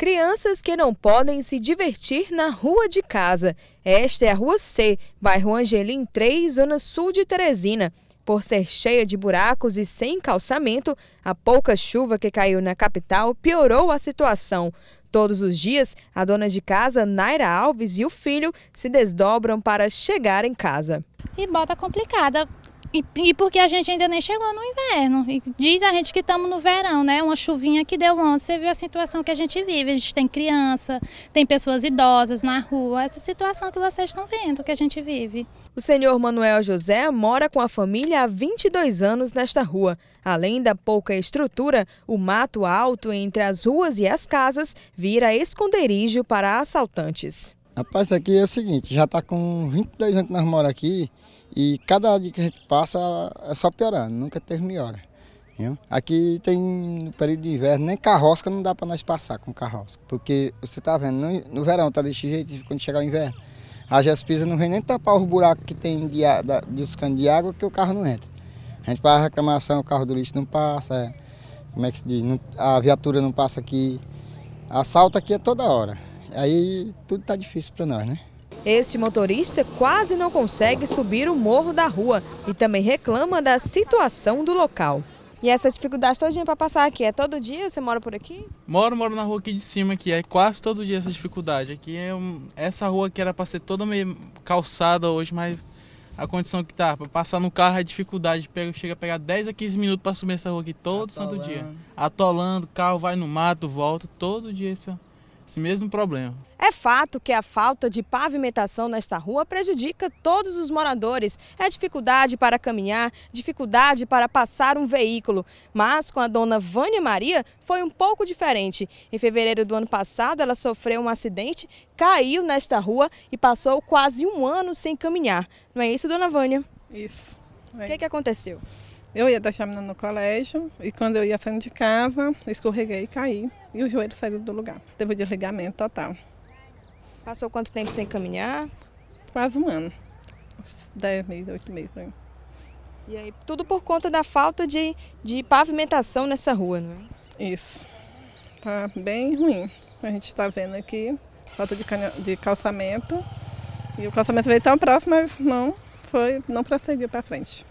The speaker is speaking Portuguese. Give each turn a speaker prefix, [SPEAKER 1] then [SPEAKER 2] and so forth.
[SPEAKER 1] Crianças que não podem se divertir na rua de casa. Esta é a Rua C, bairro Angelim 3, zona sul de Teresina. Por ser cheia de buracos e sem calçamento, a pouca chuva que caiu na capital piorou a situação. Todos os dias, a dona de casa, Naira Alves, e o filho se desdobram para chegar em casa.
[SPEAKER 2] E bota complicada, e, e, porque a gente ainda nem chegou no inverno. E diz a gente que estamos no verão, né? Uma chuvinha que deu ontem, você viu a situação que a gente vive. A gente tem criança, tem pessoas idosas na rua, essa é situação que vocês estão vendo, que a gente vive. O senhor Manuel
[SPEAKER 1] José mora com a família há 22 anos nesta rua. Além da pouca estrutura, o mato alto entre as ruas e as casas vira esconderijo para assaltantes.
[SPEAKER 2] Rapaz, aqui é o seguinte, já está com 22 anos que nós moramos aqui e cada dia que a gente passa é só piorando, nunca teve melhora. Aqui tem, no período de inverno, nem carroça não dá para nós passar com carroça, porque você está vendo, no, verão está desse jeito, quando chegar o inverno, a Jaspisa não vem nem tapar os buracos que tem de, da, dos canos de água que o carro não entra. A gente faz reclamação, o carro do lixo não passa, é, como é que se diz, não, a viatura não passa aqui, assalta aqui é toda hora. Aí tudo está difícil para nós, né?
[SPEAKER 1] Este motorista quase não consegue subir o morro da rua e também reclama da situação do local. E essa dificuldade dia para passar aqui, é todo dia? Você mora por aqui?
[SPEAKER 2] Moro, moro na rua aqui de cima, que é quase todo dia essa dificuldade. Aqui é um, essa rua que era para ser toda meio calçada hoje, mas a condição que tá, para passar no carro é dificuldade, pega, chega a pegar 10 a 15 minutos para subir essa rua aqui todo Atolando. santo dia. Atolando, carro vai no mato, volta, todo dia essa esse mesmo problema.
[SPEAKER 1] É fato que a falta de pavimentação nesta rua prejudica todos os moradores. É dificuldade para caminhar, dificuldade para passar um veículo. Mas com a dona Vânia Maria foi um pouco diferente. Em fevereiro do ano passado, ela sofreu um acidente, caiu nesta rua e passou quase um ano
[SPEAKER 3] sem caminhar. Não é isso, dona Vânia? Isso. O é. que, que aconteceu? Eu ia deixar a menina no colégio e quando eu ia saindo de casa, escorreguei e caí. E o joelho saiu do lugar. Teve de um desligamento total. Passou quanto tempo sem caminhar? Quase um ano. Uns 10 meses, 8 meses. Pra mim. E aí, tudo por conta da falta de, de pavimentação nessa rua, não é? Isso. Tá bem ruim. A gente está vendo aqui falta de, de calçamento. E o calçamento veio tão próximo, mas não foi, não prosseguiu para frente.